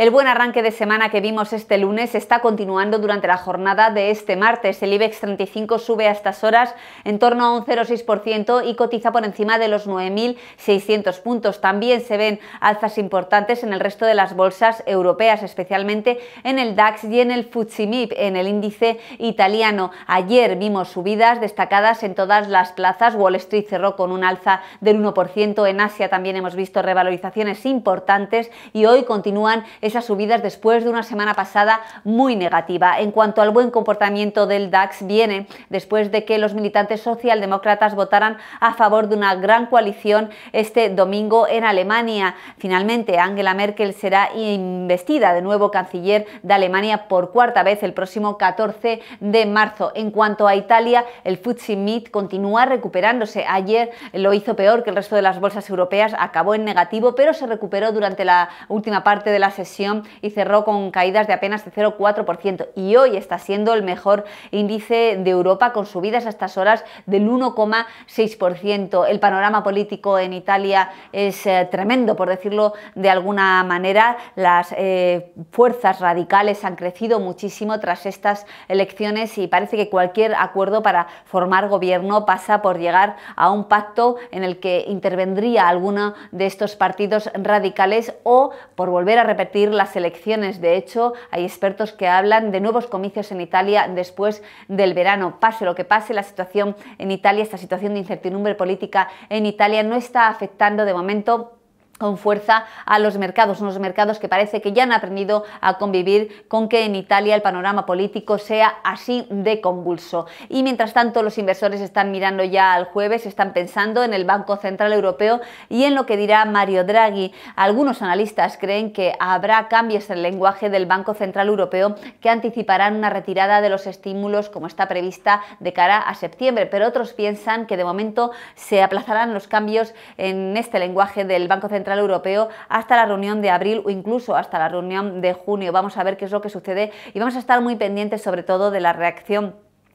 El buen arranque de semana que vimos este lunes está continuando durante la jornada de este martes. El IBEX 35 sube a estas horas en torno a un 0,6% y cotiza por encima de los 9.600 puntos. También se ven alzas importantes en el resto de las bolsas europeas, especialmente en el DAX y en el Futsimip, en el índice italiano. Ayer vimos subidas destacadas en todas las plazas. Wall Street cerró con un alza del 1%. En Asia también hemos visto revalorizaciones importantes y hoy continúan esas subidas después de una semana pasada muy negativa. En cuanto al buen comportamiento del DAX, viene después de que los militantes socialdemócratas votaran a favor de una gran coalición este domingo en Alemania. Finalmente, Angela Merkel será investida de nuevo canciller de Alemania por cuarta vez el próximo 14 de marzo. En cuanto a Italia, el FTSE Meet continúa recuperándose. Ayer lo hizo peor que el resto de las bolsas europeas, acabó en negativo, pero se recuperó durante la última parte de la sesión y cerró con caídas de apenas 0,4% y hoy está siendo el mejor índice de Europa con subidas a estas horas del 1,6%. El panorama político en Italia es eh, tremendo, por decirlo de alguna manera. Las eh, fuerzas radicales han crecido muchísimo tras estas elecciones y parece que cualquier acuerdo para formar gobierno pasa por llegar a un pacto en el que intervendría alguno de estos partidos radicales o por volver a repetir las elecciones. De hecho, hay expertos que hablan de nuevos comicios en Italia después del verano. Pase lo que pase, la situación en Italia, esta situación de incertidumbre política en Italia no está afectando de momento con fuerza a los mercados, unos mercados que parece que ya han aprendido a convivir con que en Italia el panorama político sea así de convulso. Y mientras tanto los inversores están mirando ya al jueves, están pensando en el Banco Central Europeo y en lo que dirá Mario Draghi. Algunos analistas creen que habrá cambios en el lenguaje del Banco Central Europeo que anticiparán una retirada de los estímulos como está prevista de cara a septiembre, pero otros piensan que de momento se aplazarán los cambios en este lenguaje del Banco Central Europeo hasta la reunión de abril o incluso hasta la reunión de junio. Vamos a ver qué es lo que sucede y vamos a estar muy pendientes sobre todo de la reacción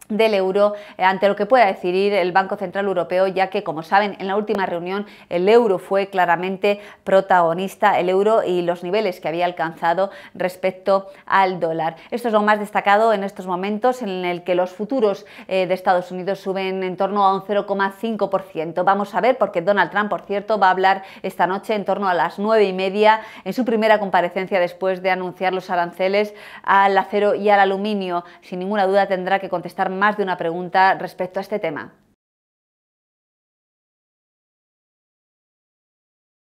del euro eh, ante lo que pueda decidir el Banco Central Europeo, ya que, como saben, en la última reunión el euro fue claramente protagonista, el euro y los niveles que había alcanzado respecto al dólar. Esto es lo más destacado en estos momentos en el que los futuros eh, de Estados Unidos suben en torno a un 0,5%. Vamos a ver, porque Donald Trump, por cierto, va a hablar esta noche en torno a las 9 y media en su primera comparecencia después de anunciar los aranceles al acero y al aluminio. Sin ninguna duda tendrá que contestar más de una pregunta respecto a este tema.